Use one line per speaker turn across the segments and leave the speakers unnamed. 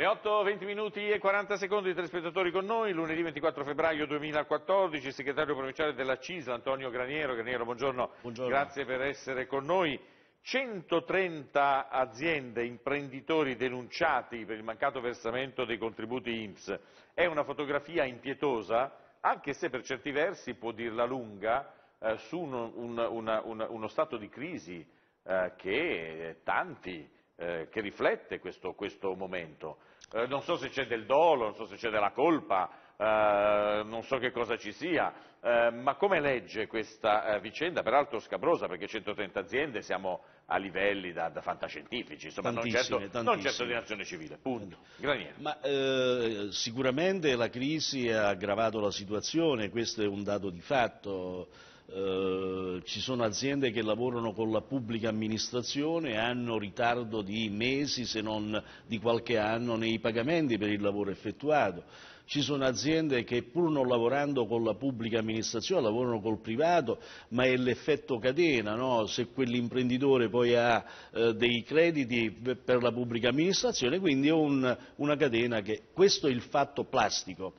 Le 8, 20 minuti e 40 secondi di telespettatori con noi, lunedì 24 febbraio 2014, il segretario provinciale della CISA, Antonio Graniero. Graniero, buongiorno. buongiorno. Grazie per essere con noi. 130 aziende, imprenditori denunciati per il mancato versamento dei contributi INPS. È una fotografia impietosa, anche se per certi versi può dirla lunga, eh, su un, un, una, una, uno stato di crisi eh, che tanti eh, che riflette questo, questo momento. Eh, non so se c'è del dolo, non so se c'è della colpa, eh, non so che cosa ci sia, eh, ma come legge questa eh, vicenda, peraltro scabrosa, perché 130 aziende siamo a livelli da, da fantascientifici, insomma non certo, non certo, di nazione civile,
punto. Ma, eh, sicuramente la crisi ha aggravato la situazione, questo è un dato di fatto eh, ci sono aziende che lavorano con la pubblica amministrazione e hanno ritardo di mesi se non di qualche anno nei pagamenti per il lavoro effettuato. Ci sono aziende che pur non lavorando con la pubblica amministrazione lavorano col privato, ma è l'effetto catena, no? se quell'imprenditore poi ha eh, dei crediti per la pubblica amministrazione, quindi è un, una catena che questo è il fatto plastico.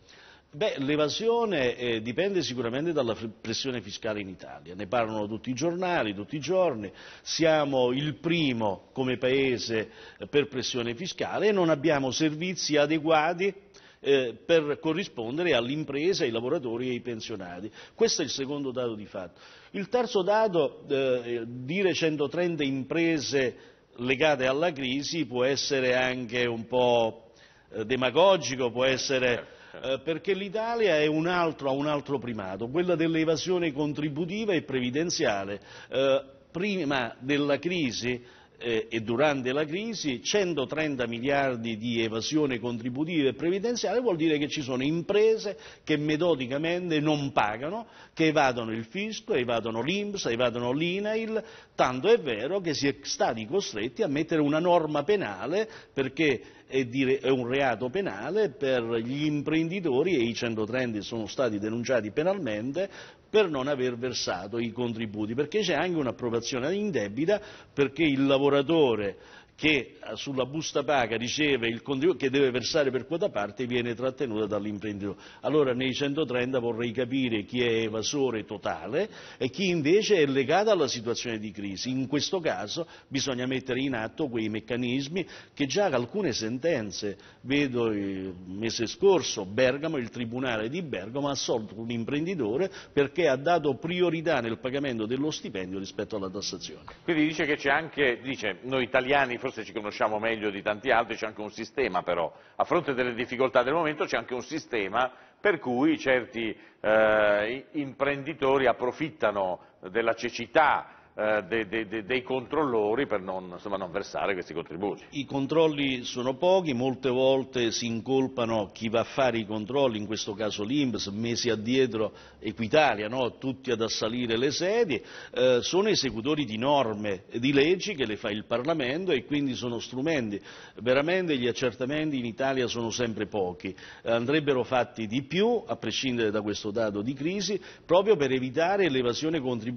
Beh, l'evasione eh, dipende sicuramente dalla pressione fiscale in Italia, ne parlano tutti i giornali, tutti i giorni, siamo il primo come Paese eh, per pressione fiscale e non abbiamo servizi adeguati eh, per corrispondere all'impresa, ai lavoratori e ai pensionati. Questo è il secondo dato di fatto. Il terzo dato, eh, dire 130 imprese legate alla crisi può essere anche un po' eh, demagogico, può essere eh, perché l'Italia ha un altro primato, quello dell'evasione contributiva e previdenziale. Eh, prima della crisi eh, e durante la crisi 130 miliardi di evasione contributiva e previdenziale vuol dire che ci sono imprese che metodicamente non pagano, che evadono il fisco, evadono l'Inps, evadono l'INAIL, tanto è vero che si è stati costretti a mettere una norma penale perché è, dire, è un reato penale per gli imprenditori e i 130 sono stati denunciati penalmente per non aver versato i contributi, perché c'è anche un'approvazione indebita perché il lavoratore che eh, sulla busta paga riceve il contributo che deve versare per quota parte viene trattenuta dall'imprenditore. Allora nei 130 vorrei capire chi è evasore totale e chi invece è legato alla situazione di crisi. In questo caso bisogna mettere in atto quei meccanismi che già alcune sentenze, vedo il mese scorso Bergamo, il Tribunale di Bergamo ha assolto un imprenditore perché ha dato priorità nel pagamento dello stipendio rispetto alla tassazione.
Quindi dice che c'è anche, dice, noi italiani forse ci conosciamo meglio di tanti altri, c'è anche un sistema però, a fronte delle difficoltà del momento c'è anche un sistema per cui certi eh, imprenditori approfittano della cecità eh, de, de, de, dei controllori per non, insomma, non, versare questi contributi.
I controlli sono pochi, molte volte si incolpano chi va a fare i controlli, in questo caso l'Inps, mesi addietro Equitalia, no? tutti ad assalire le sedie, eh, sono esecutori di norme, e di leggi che le fa il Parlamento e quindi sono strumenti. Veramente gli accertamenti in Italia sono sempre pochi, andrebbero fatti di più, a prescindere da questo dato di crisi, proprio per evitare l'evasione contributiva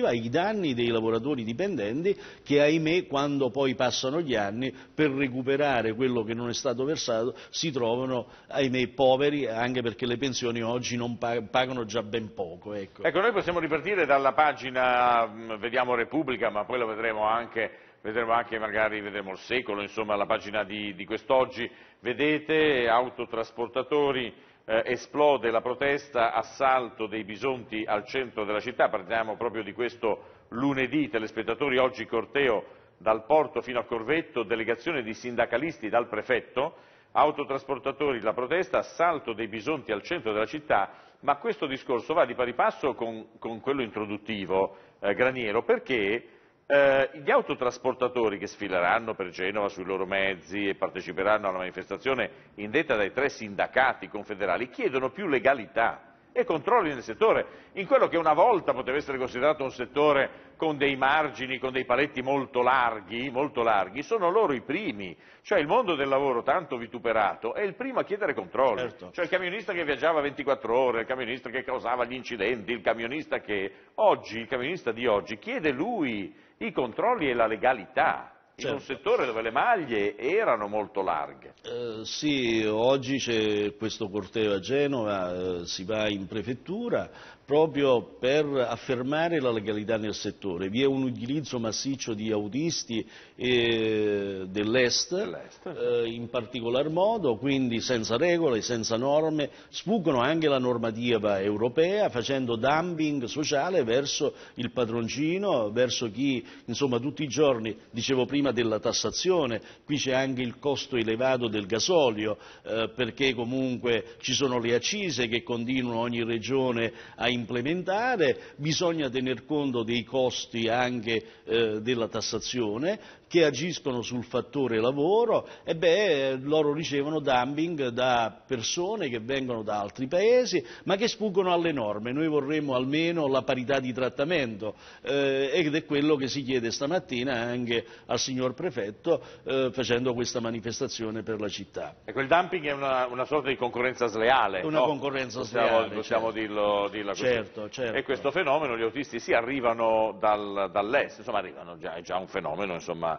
consecutiva ai danni dei lavoratori dipendenti che ahimè quando poi passano gli anni per recuperare quello che non è stato versato si trovano ahimè poveri anche perché le pensioni oggi non pagano già ben poco.
Ecco. ecco noi possiamo ripartire dalla pagina, vediamo Repubblica ma poi lo vedremo anche vedremo anche magari vedremo il secolo, insomma la pagina di, di quest'oggi, vedete autotrasportatori eh, esplode la protesta assalto dei bisonti al centro della città, parliamo proprio di questo lunedì, telespettatori oggi corteo dal porto fino a Corvetto, delegazione di sindacalisti dal prefetto, autotrasportatori la protesta, assalto dei bisonti al centro della città, ma questo discorso va di pari passo con, con quello introduttivo eh, Graniero, perché eh, gli autotrasportatori che sfileranno per Genova sui loro mezzi e parteciperanno alla manifestazione indetta dai tre sindacati confederali chiedono più legalità e controlli nel settore, in quello che una volta poteva essere considerato un settore con dei margini, con dei paletti molto larghi, molto larghi sono loro i primi, cioè il mondo del lavoro tanto vituperato è il primo a chiedere controlli, certo. cioè il camionista che viaggiava 24 ore, il camionista che causava gli incidenti, il camionista che oggi, il camionista di oggi chiede lui i controlli e la legalità, in un certo. settore dove le maglie erano molto larghe.
Eh, sì, oggi c'è questo corteo a Genova, eh, si va in prefettura, proprio per affermare la legalità nel settore. Vi è un utilizzo massiccio di autisti eh, dell'est, eh, in particolar modo, quindi senza regole, senza norme, sfuggono anche la normativa europea facendo dumping sociale verso il padroncino, verso chi insomma, tutti i giorni, dicevo prima della tassazione, qui c'è anche il costo elevato del gasolio eh, perché comunque ci sono le accise che continuano ogni regione a implementare, bisogna tener conto dei costi anche eh, della tassazione, che agiscono sul fattore lavoro, e beh, loro ricevono dumping da persone che vengono da altri paesi, ma che sfuggono alle norme. Noi vorremmo almeno la parità di trattamento eh, ed è quello che si chiede stamattina anche al signor prefetto eh, facendo questa manifestazione per la città. E
ecco, quel dumping è una, una sorta di concorrenza sleale. Una no? concorrenza possiamo, sleale. Certo. Possiamo certo. dirlo, dirla così. Certo, certo. E questo fenomeno, gli autisti sì arrivano dal, dall'est, insomma arrivano già, è già un fenomeno insomma,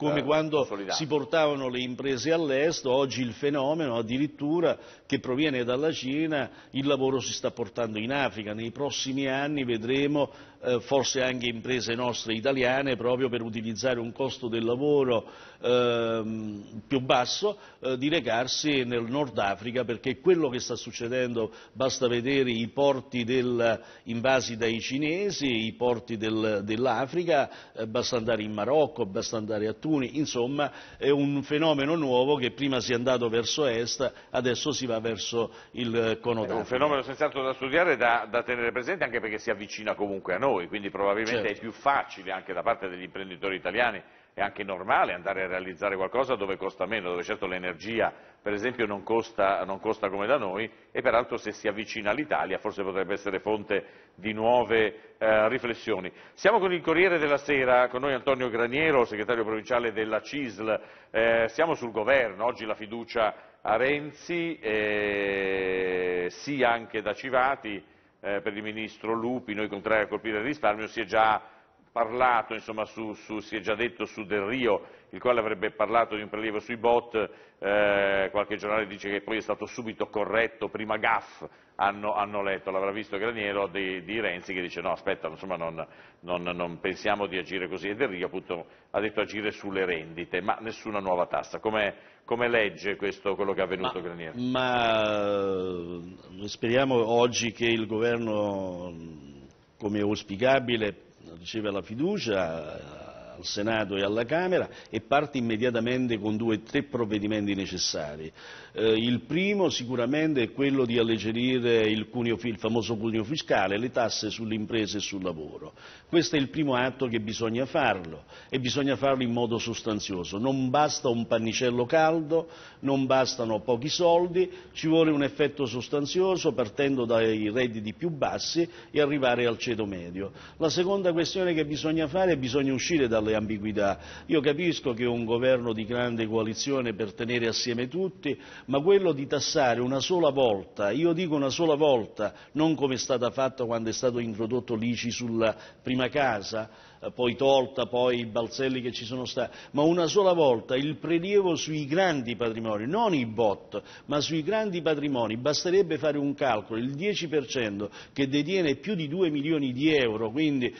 come eh, quando si portavano le imprese all'estero, oggi il fenomeno addirittura che proviene dalla Cina, il lavoro si sta portando in Africa, nei prossimi anni vedremo eh, forse anche imprese nostre italiane proprio per utilizzare un costo del lavoro eh, più basso eh, di recarsi nel Nord Africa perché quello che sta succedendo basta vedere i porti del, invasi dai cinesi, i porti del, dell'Africa, eh, basta andare in Marocco, basta andare a Tunisi, infortuni, insomma è un fenomeno nuovo che prima si è andato verso est, adesso si va verso il cono d'Africa. È un fenomeno
senz'altro da studiare e da, da, tenere presente anche perché si avvicina comunque a noi, quindi probabilmente certo. è più facile anche da parte degli imprenditori italiani è anche normale andare a realizzare qualcosa dove costa meno, dove certo l'energia per esempio non costa, non costa come da noi e peraltro se si avvicina all'Italia forse potrebbe essere fonte di nuove eh, riflessioni. Siamo con il Corriere della Sera, con noi Antonio Graniero, segretario provinciale della CISL, eh, siamo sul governo, oggi la fiducia a Renzi, eh, sì anche da Civati, eh, per il ministro Lupi, noi contrari a colpire il risparmio, si è già parlato, insomma, su, su, si è già detto su Del Rio, il quale avrebbe parlato di un prelievo sui bot, eh, qualche giornale dice che poi è stato subito corretto, prima gaff hanno, hanno letto, l'avrà visto Graniero di, di, Renzi che dice no aspetta, insomma, non, non, non, pensiamo di agire così e Del Rio appunto ha detto agire sulle rendite, ma nessuna nuova tassa. Come, come legge questo quello che è avvenuto ma, Graniero?
Ma speriamo oggi che il governo come auspicabile riceve la fiducia al Senato e alla Camera e parte immediatamente con due o tre provvedimenti necessari. Eh, il primo sicuramente è quello di alleggerire il, cuneo, il famoso cuneo fiscale, le tasse sulle imprese e sul lavoro. Questo è il primo atto che bisogna farlo e bisogna farlo in modo sostanzioso. Non basta un pannicello caldo, non bastano pochi soldi, ci vuole un effetto sostanzioso partendo dai redditi più bassi e arrivare al ceto medio. La seconda questione che bisogna fare è bisogna uscire dalle le ambiguità. Io capisco che è un governo di grande coalizione per tenere assieme tutti, ma quello di tassare una sola volta, io dico una sola volta, non come è stata fatta quando è stato introdotto l'ICI sulla prima casa, eh, poi tolta, poi i balzelli che ci sono stati, ma una sola volta il prelievo sui grandi patrimoni, non i bot, ma sui grandi patrimoni, basterebbe fare un calcolo, il 10% che detiene più di 2 milioni di euro, quindi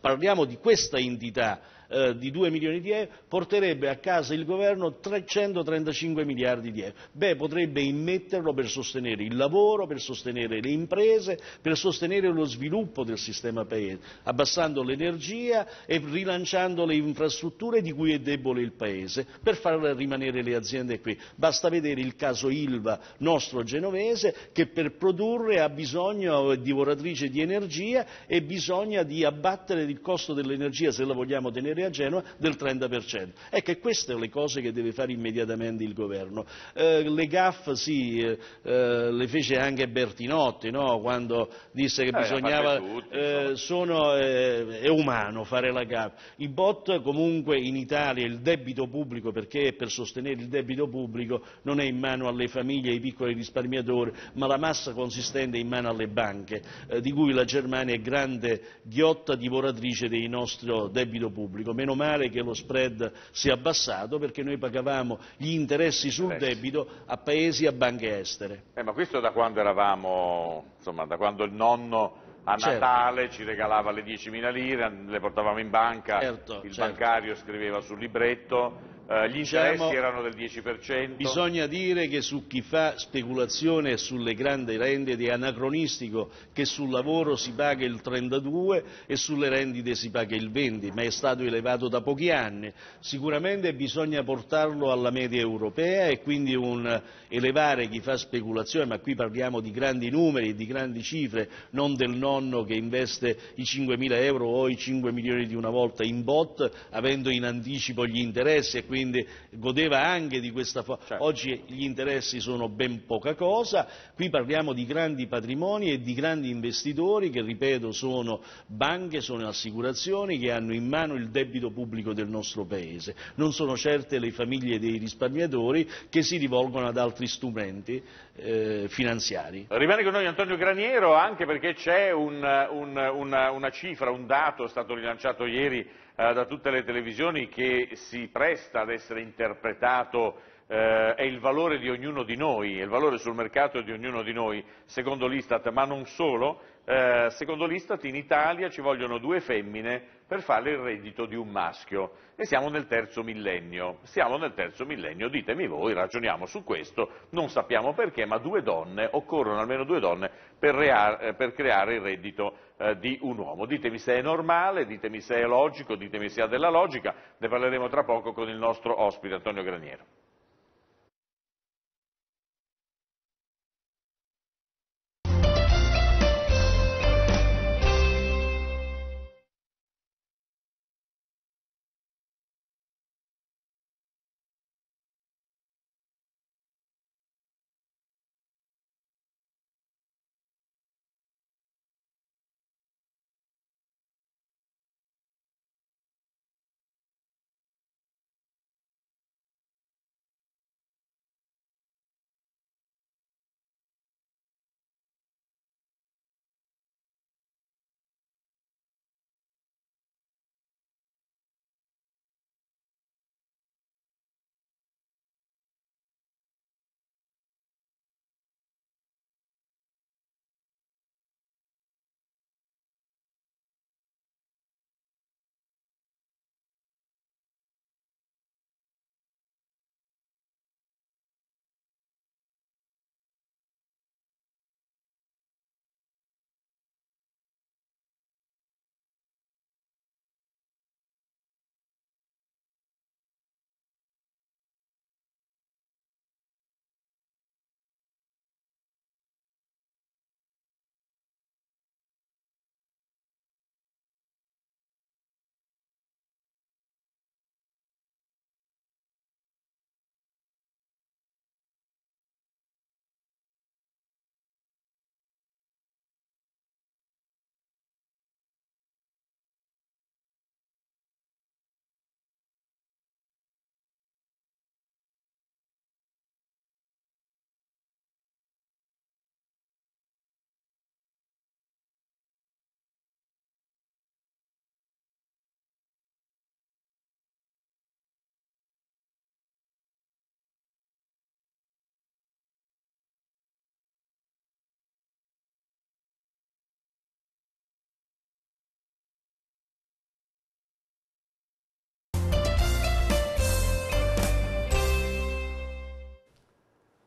parliamo di questa entità eh, di 2 milioni di euro porterebbe a casa il governo 335 miliardi di euro. Beh, potrebbe immetterlo per sostenere il lavoro, per sostenere le imprese, per sostenere lo sviluppo del sistema paese, abbassando l'energia e rilanciando le infrastrutture di cui è debole il paese, per far rimanere le aziende qui. Basta vedere il caso Ilva nostro genovese che per produrre ha bisogno, è divoratrice di energia e bisogna di abbattere il costo dell'energia se la vogliamo tenere a Genova del 30%. Ecco, queste sono le cose che deve fare immediatamente il governo. Eh, le gaffe sì, eh, eh le fece anche Bertinotti no? quando disse che eh, bisognava, tutti, eh, sono, è umano fare la gaffe. I bot comunque in Italia, il debito pubblico, perché per sostenere il debito pubblico non è in mano alle famiglie e ai piccoli risparmiatori, ma la massa consistente è in mano alle banche, di cui la Germania è grande ghiotta divoratrice del nostro debito pubblico pubblico. Meno male che lo spread si è abbassato perché noi pagavamo gli interessi sul eh debito a paesi e a banche
estere. Eh, ma questo da quando eravamo, insomma, da quando il nonno a certo. Natale ci regalava le 10.000 lire, le portavamo in banca, certo, il certo. bancario scriveva sul libretto eh, gli diciamo, interessi diciamo, erano del 10%. Bisogna dire che su chi fa
speculazione e sulle grandi rendite è anacronistico che sul lavoro si paga il 32 e sulle rendite si paga il 20, ma è stato elevato da pochi anni. Sicuramente bisogna portarlo alla media europea e quindi un, elevare chi fa speculazione, ma qui parliamo di grandi numeri, di grandi cifre, non del nonno che investe i 5.000 euro o i 5 milioni di una volta in bot, avendo in anticipo gli interessi quindi godeva anche di questa forma. Certo. Oggi gli interessi sono ben poca cosa, qui parliamo di grandi patrimoni e di grandi investitori che, ripeto, sono banche, sono assicurazioni che hanno in mano il debito pubblico del nostro Paese. Non sono certe le famiglie dei risparmiatori che si rivolgono ad altri strumenti eh, finanziari.
Rimane con noi Antonio Graniero anche perché c'è un, un, una, una cifra, un dato, è stato rilanciato ieri eh, da tutte le televisioni che si presta ad essere interpretato eh, è il valore di ognuno di noi, è il valore sul mercato di ognuno di noi, secondo l'Istat, ma non solo, eh, secondo l'Istat in Italia ci vogliono due femmine per fare il reddito di un maschio e siamo nel terzo millennio. Siamo nel terzo millennio, ditemi voi, ragioniamo su questo, non sappiamo perché, ma due donne, occorrono almeno due donne per, reare, per creare il reddito eh, di un uomo. Ditemi se è normale, ditemi se è logico, ditemi se ha della logica, ne parleremo tra poco con il nostro ospite Antonio Graniero.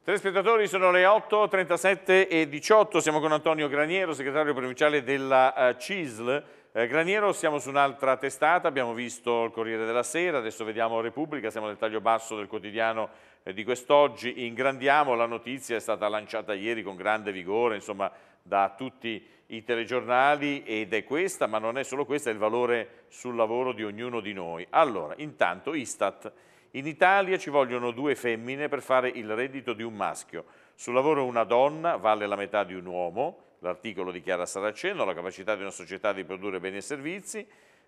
Telespettatori, sono le 8.37 e 18, siamo con Antonio Graniero, segretario provinciale della eh, CISL. Eh, Graniero, siamo su un'altra testata, abbiamo visto il Corriere della Sera, adesso vediamo Repubblica, siamo nel taglio basso del quotidiano eh, di quest'oggi. Ingrandiamo, la notizia è stata lanciata ieri con grande vigore, insomma, da tutti i telegiornali ed è questa, ma non è solo questa, è il valore sul lavoro di ognuno di noi. Allora, intanto Istat in Italia ci vogliono due femmine per fare il reddito di un maschio. Sul lavoro una donna vale la metà di un uomo, l'articolo di Chiara Saraceno, la capacità di una società di produrre beni e servizi,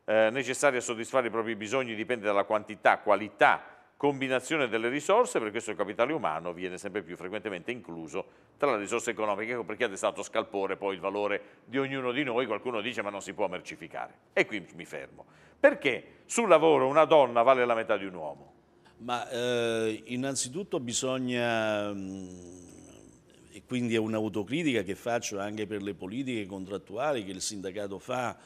eh, necessaria a soddisfare i propri bisogni dipende dalla quantità, qualità, combinazione delle risorse, per questo il capitale umano viene sempre più frequentemente incluso tra le risorse economiche, ecco perché ha destato scalpore poi il valore di ognuno di noi, qualcuno dice ma non si può mercificare. E qui mi fermo. Perché sul lavoro una donna vale la metà di un uomo?
Ma eh, innanzitutto bisogna, mm, e quindi è un'autocritica che faccio anche per le politiche contrattuali che il sindacato fa,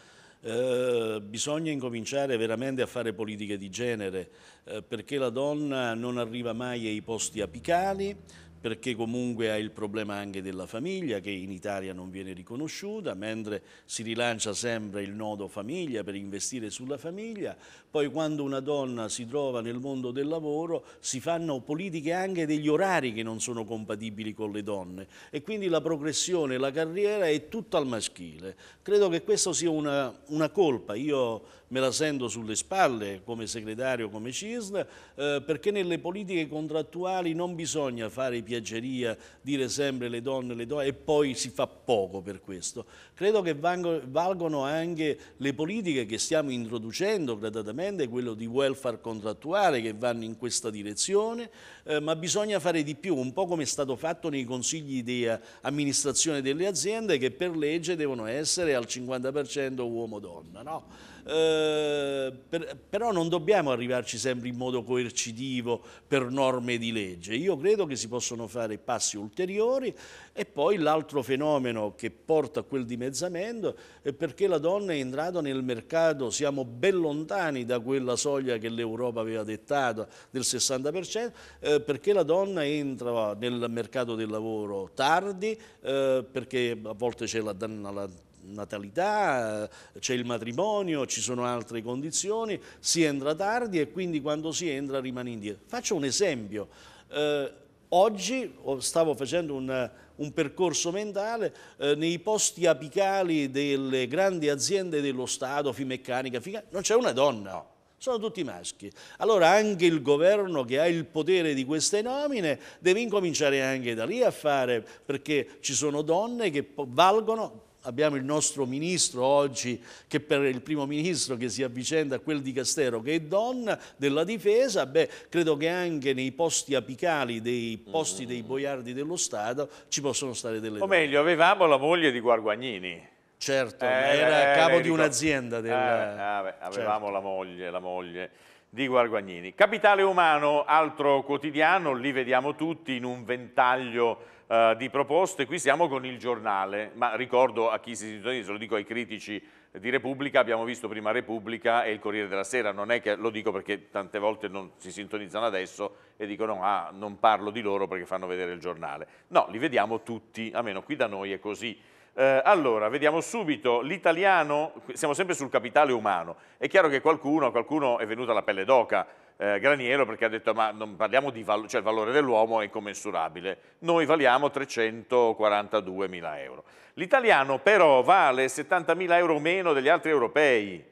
eh, bisogna incominciare veramente a fare politiche di genere eh, perché la donna non arriva mai ai posti apicali, perché comunque ha il problema anche della famiglia che in Italia non viene riconosciuta, mentre si rilancia sempre il nodo famiglia per investire sulla famiglia, poi quando una donna si trova nel mondo del lavoro si fanno politiche anche degli orari che non sono compatibili con le donne e quindi la progressione, la carriera è tutta al maschile. Credo che questa sia una, una colpa, io me la sento sulle spalle come segretario, come CISL, eh, perché nelle politiche contrattuali non bisogna fare i piani spiaggeria, dire sempre le donne, le donne, e poi si fa poco per questo. Credo che valgono anche le politiche che stiamo introducendo gradatamente, quello di welfare contrattuale che vanno in questa direzione, eh, ma bisogna fare di più, un po' come è stato fatto nei consigli di eh, amministrazione delle aziende che per legge devono essere al 50% uomo-donna. No? Eh, per, però non dobbiamo arrivarci sempre in modo coercitivo per norme di legge. Io credo che si possono fare passi ulteriori e poi l'altro fenomeno che porta a quel dimezzamento è perché la donna è entrata nel mercato, siamo ben lontani da quella soglia che l'Europa aveva dettato del 60%, eh, perché la donna entra nel mercato del lavoro tardi, eh, perché a volte c'è la, la natalità, eh, c'è il matrimonio, ci sono altre condizioni, si entra tardi e quindi quando si entra rimane indietro. Faccio un esempio, eh, oggi oh, stavo facendo un, un percorso mentale eh, nei posti apicali delle grandi aziende dello Stato, Fimeccanica, Fica, non c'è una donna, sono tutti maschi. Allora anche il governo che ha il potere di queste nomine deve incominciare anche da lì a fare, perché ci sono donne che valgono abbiamo il nostro ministro oggi, che per il primo ministro che si avvicenda a quel di Castero, che è donna della difesa, beh, credo che anche nei posti apicali dei posti dei boiardi dello Stato ci possono stare delle donne. O
meglio, avevamo la moglie di Guarguagnini.
Certo, eh, era eh, capo di un'azienda. Del... Eh, avevamo
certo. la moglie, la moglie di Guarguagnini. Capitale Umano, altro quotidiano, lì vediamo tutti in un ventaglio eh, di proposte, qui siamo con il giornale, ma ricordo a chi si sintonizza, lo dico ai critici di Repubblica, abbiamo visto prima Repubblica e il Corriere della Sera, non è che lo dico perché tante volte non si sintonizzano adesso e dicono ah non parlo di loro perché fanno vedere il giornale, no li vediamo tutti, almeno qui da noi è così. Eh, allora, vediamo subito l'italiano, siamo sempre sul capitale umano, è chiaro che qualcuno, qualcuno è venuto alla pelle d'oca, eh, Graniero perché ha detto ma non parliamo di valo cioè il valore dell'uomo è incommensurabile, noi valiamo 342 mila euro. L'italiano però vale 70 mila euro meno degli altri europei,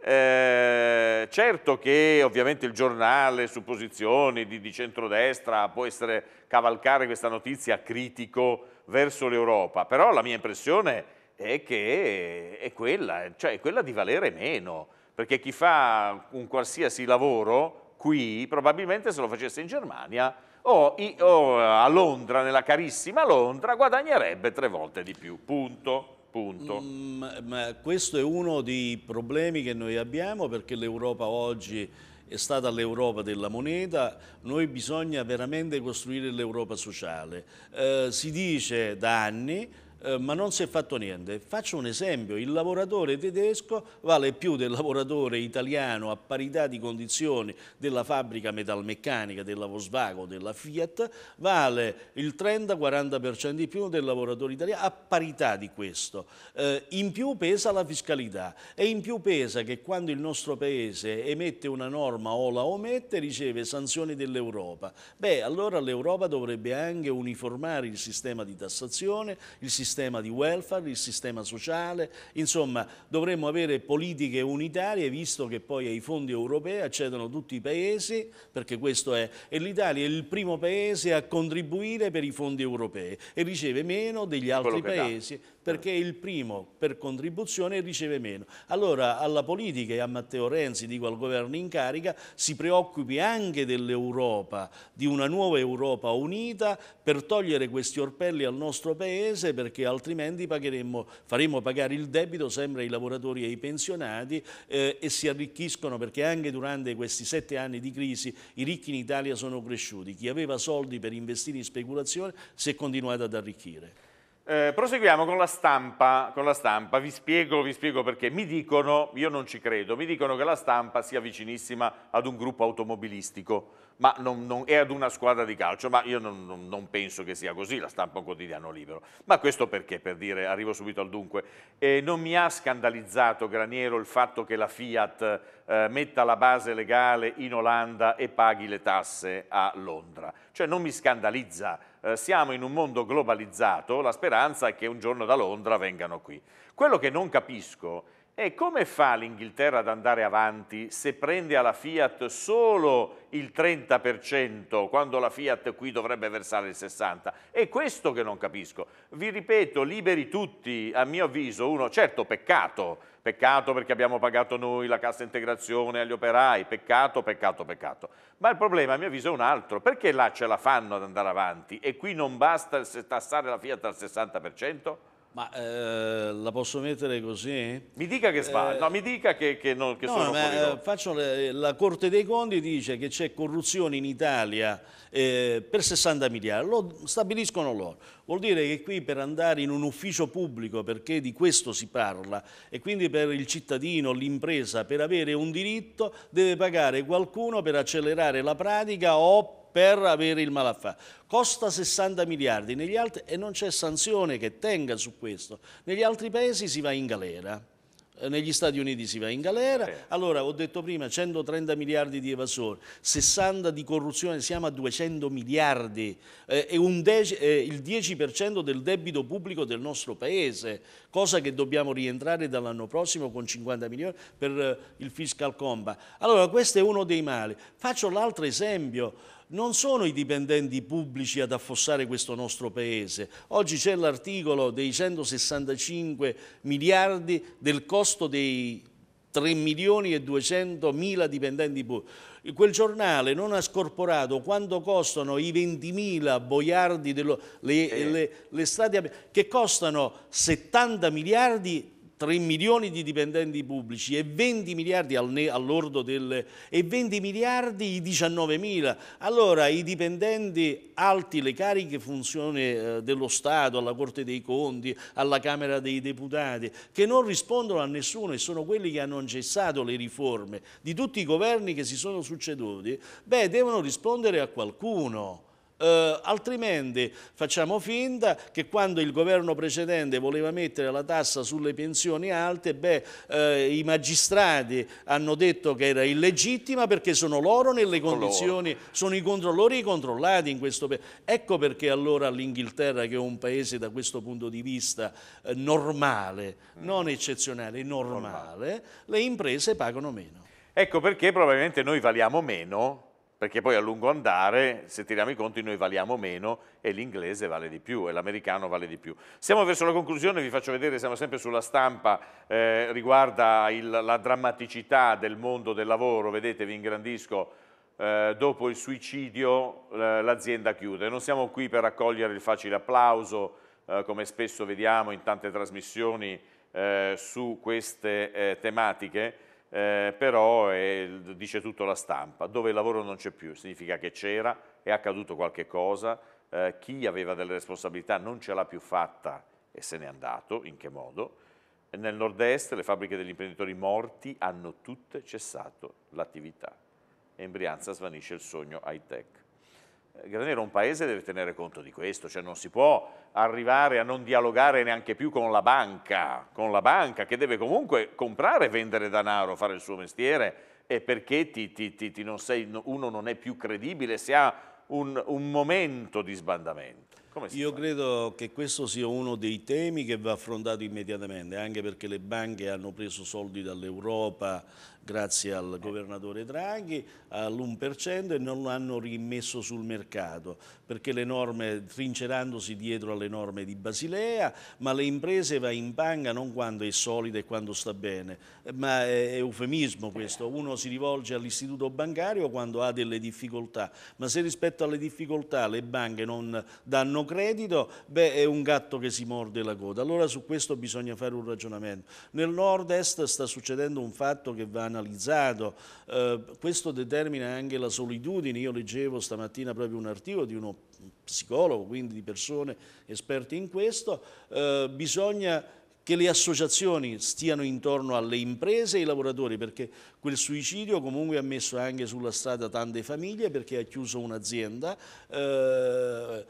eh, certo che ovviamente il giornale su posizioni di, di centrodestra può essere cavalcare questa notizia critico verso l'Europa, però la mia impressione è che è quella, cioè è quella di valere meno perché chi fa un qualsiasi lavoro qui probabilmente se lo facesse in Germania o, eh, a Londra, nella carissima Londra, guadagnerebbe tre volte di più, punto. Punto. Mm, ma questo
è uno dei problemi che noi abbiamo perché l'Europa oggi è stata l'Europa della moneta, noi bisogna veramente costruire l'Europa sociale. Eh, si dice da anni eh, ma non si è fatto niente. Faccio un esempio, il lavoratore tedesco vale più del lavoratore italiano a parità di condizioni della fabbrica metalmeccanica, della Volkswagen, o della Fiat, vale il 30-40% di più del lavoratore italiano a parità di questo. Eh, in più pesa la fiscalità e in più pesa che quando il nostro paese emette una norma o la omette riceve sanzioni dell'Europa. Beh, allora l'Europa dovrebbe anche uniformare il sistema di tassazione, il sistema sistema di welfare, il sistema sociale, insomma dovremmo avere politiche unitarie visto che poi ai fondi europei accedono tutti i paesi, perché questo è, e l'Italia è il primo paese a contribuire per i fondi europei e riceve meno degli altri paesi. Dà perché il primo per contribuzione riceve meno. Allora alla politica e a Matteo Renzi, dico al governo in carica, si preoccupi anche dell'Europa, di una nuova Europa unita per togliere questi orpelli al nostro paese perché altrimenti faremo pagare il debito sempre ai lavoratori e ai pensionati eh, e si arricchiscono perché anche durante questi sette anni di crisi i ricchi in Italia sono cresciuti. Chi aveva soldi per investire in speculazione si è continuato ad arricchire.
Eh, proseguiamo con la, stampa, con la stampa. Vi, spiego, vi spiego, perché. Mi dicono, io non ci credo, mi dicono che la stampa sia vicinissima ad un gruppo automobilistico ma non, non, è ad una squadra di calcio, ma io non, non, non, penso che sia così, la stampa è un quotidiano libero. Ma questo perché, per dire, arrivo subito al dunque, eh, non mi ha scandalizzato Graniero il fatto che la Fiat eh, metta la base legale in Olanda e paghi le tasse a Londra. Cioè non mi scandalizza eh, siamo in un mondo globalizzato, la speranza è che un giorno da Londra vengano qui. Quello che non capisco e come fa l'Inghilterra ad andare avanti se prende alla Fiat solo il 30% quando la Fiat qui dovrebbe versare il 60%? È questo che non capisco. Vi ripeto, liberi tutti, a mio avviso, uno, certo peccato, peccato perché abbiamo pagato noi la cassa integrazione agli operai, peccato, peccato, peccato. Ma il problema a mio avviso è un altro, perché là ce la fanno ad andare avanti e qui non basta tassare la Fiat al 60%?
Ma eh, la posso mettere così? Mi
dica che sbaglio, eh, no, mi dica che, che, non, che no, sono ma, eh,
faccio le, La Corte dei Conti dice che c'è corruzione in Italia eh, per 60 miliardi, lo stabiliscono loro. Vuol dire che qui per andare in un ufficio pubblico, perché di questo si parla, e quindi per il cittadino, l'impresa, per avere un diritto, deve pagare qualcuno per accelerare la pratica o per avere il malaffare. Costa 60 miliardi altri, e non c'è sanzione che tenga su questo. Negli altri paesi si va in galera eh, negli Stati Uniti si va in galera, allora ho detto prima 130 miliardi di evasori, 60 di corruzione, siamo a 200 miliardi, eh, è eh, il 10% del debito pubblico del nostro paese, cosa che dobbiamo rientrare dall'anno prossimo con 50 milioni per eh, il fiscal comba. Allora questo è uno dei mali. Faccio l'altro esempio, non sono i dipendenti pubblici ad affossare questo nostro paese. Oggi c'è l'articolo dei 165 miliardi del costo dei 3 milioni e 200 mila dipendenti pubblici. Quel giornale non ha scorporato quanto costano i 20 mila boiardi, dello, le, eh. le, le strade che costano 70 miliardi 3 milioni di dipendenti pubblici e 20 miliardi al all'ordo del... e 20 miliardi i 19 mila. Allora i dipendenti alti, le cariche funzioni eh, dello Stato, alla Corte dei Conti, alla Camera dei Deputati, che non rispondono a nessuno e sono quelli che hanno cessato le riforme di tutti i governi che si sono succeduti, beh devono rispondere a qualcuno eh, altrimenti facciamo finta che quando il governo precedente voleva mettere la tassa sulle pensioni alte, beh, eh, i magistrati hanno detto che era illegittima perché sono loro nelle condizioni, loro. sono i controllori i controllati in questo paese. Ecco perché allora l'Inghilterra, che è un paese da questo punto di vista eh, normale, mm. non eccezionale, normale,
normale, le imprese pagano meno. Ecco perché probabilmente noi valiamo meno perché poi a lungo andare, se tiriamo i conti, noi valiamo meno e l'inglese vale di più e l'americano vale di più. Siamo verso la conclusione, vi faccio vedere, siamo sempre sulla stampa, eh, riguarda il, la drammaticità del mondo del lavoro, vedete vi ingrandisco, eh, dopo il suicidio eh, l'azienda chiude. Non siamo qui per raccogliere il facile applauso, eh, come spesso vediamo in tante trasmissioni eh, su queste eh, tematiche, eh, però è, dice tutto la stampa, dove il lavoro non c'è più, significa che c'era, è accaduto qualche cosa, eh, chi aveva delle responsabilità non ce l'ha più fatta e se n'è andato, in che modo? Nel nord-est le fabbriche degli imprenditori morti hanno tutte cessato l'attività. E in Brianza svanisce il sogno high-tech. Granero un paese deve tenere conto di questo, cioè non si può arrivare a non dialogare neanche più con la banca, con la banca che deve comunque comprare e vendere denaro, fare il suo mestiere, e perché ti, ti, ti, non sei, uno non è più credibile se ha un, un momento di sbandamento. Io fa?
credo che questo sia uno dei temi che va affrontato immediatamente, anche perché le banche hanno preso soldi dall'Europa grazie al eh. governatore Draghi all'1% e non lo hanno rimesso sul mercato, perché le norme, trincerandosi dietro alle norme di Basilea, ma le imprese va in banca non quando è solida e quando sta bene, ma è eufemismo eh. questo, uno si rivolge all'istituto bancario quando ha delle difficoltà, ma se rispetto alle difficoltà le banche non danno danno credito, beh è un gatto che si morde la coda. Allora su questo bisogna fare un ragionamento. Nel nord-est sta succedendo un fatto che va analizzato, eh, questo determina anche la solitudine. Io leggevo stamattina proprio un articolo di uno psicologo, quindi di persone esperte in questo, eh, bisogna che le associazioni stiano intorno alle imprese e ai lavoratori, perché quel suicidio comunque ha messo anche sulla strada tante famiglie, perché ha chiuso un'azienda. Eh,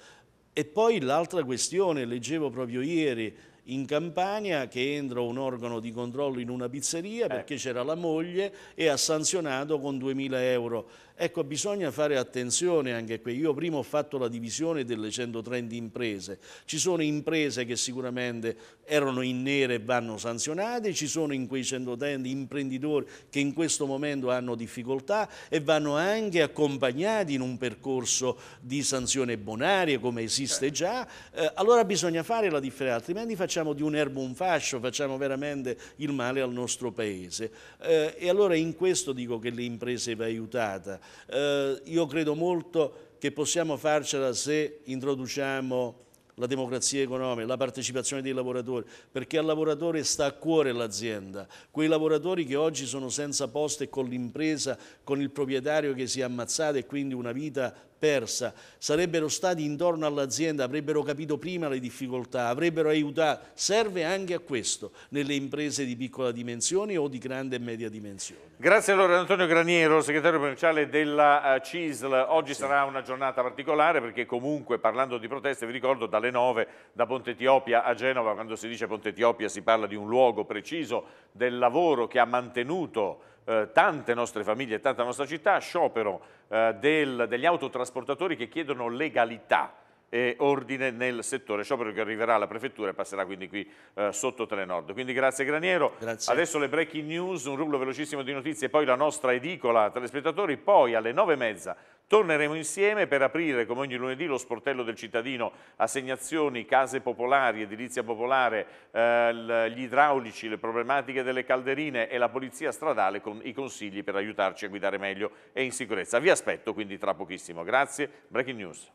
e poi l'altra questione, leggevo proprio ieri in Campania che entra un organo di controllo in una pizzeria eh. perché eh. c'era la moglie e ha sanzionato con 2.000 euro Ecco, bisogna fare attenzione anche qui. Io prima ho fatto la divisione delle 130 imprese. Ci sono imprese che sicuramente erano in nere e vanno sanzionate, ci sono in quei 130 imprenditori che in questo momento hanno difficoltà e vanno anche accompagnati in un percorso di sanzione bonaria come esiste certo. già. Eh, allora bisogna fare la differenza, altrimenti facciamo di un erbo un fascio, facciamo veramente il male al nostro paese. Eh, e allora in questo dico che le imprese va aiutata eh, io credo molto che possiamo farcela se introduciamo la democrazia economica, la partecipazione dei lavoratori, perché al lavoratore sta a cuore l'azienda. Quei lavoratori che oggi sono senza poste con l'impresa, con il proprietario che si è ammazzato e quindi una vita persa, sarebbero stati intorno all'azienda, avrebbero capito prima le difficoltà, avrebbero aiutato. Serve anche a questo nelle imprese di piccola dimensione o di grande e media dimensione.
Grazie allora Antonio Graniero, segretario provinciale della eh, CISL. Oggi sì. sarà una giornata particolare perché comunque parlando di proteste, vi ricordo dalle 9 da Ponte Etiopia a Genova, quando si dice Ponte Etiopia si parla di un luogo preciso del lavoro che ha mantenuto eh, tante nostre famiglie e tanta nostra città, sciopero eh, del, degli autotrasportatori che chiedono legalità e ordine nel settore, sciopero che arriverà alla prefettura e passerà quindi qui eh, sotto Telenord. Quindi grazie Graniero, grazie. adesso le breaking news, un rublo velocissimo di notizie, poi la nostra edicola telespettatori, poi alle nove e mezza Torneremo insieme per aprire, come ogni lunedì, lo sportello del cittadino, assegnazioni, case popolari, edilizia popolare, eh, gli idraulici, le problematiche delle calderine e la polizia stradale con i consigli per aiutarci a guidare meglio e in sicurezza. Vi aspetto quindi tra pochissimo. Grazie, Breaking News.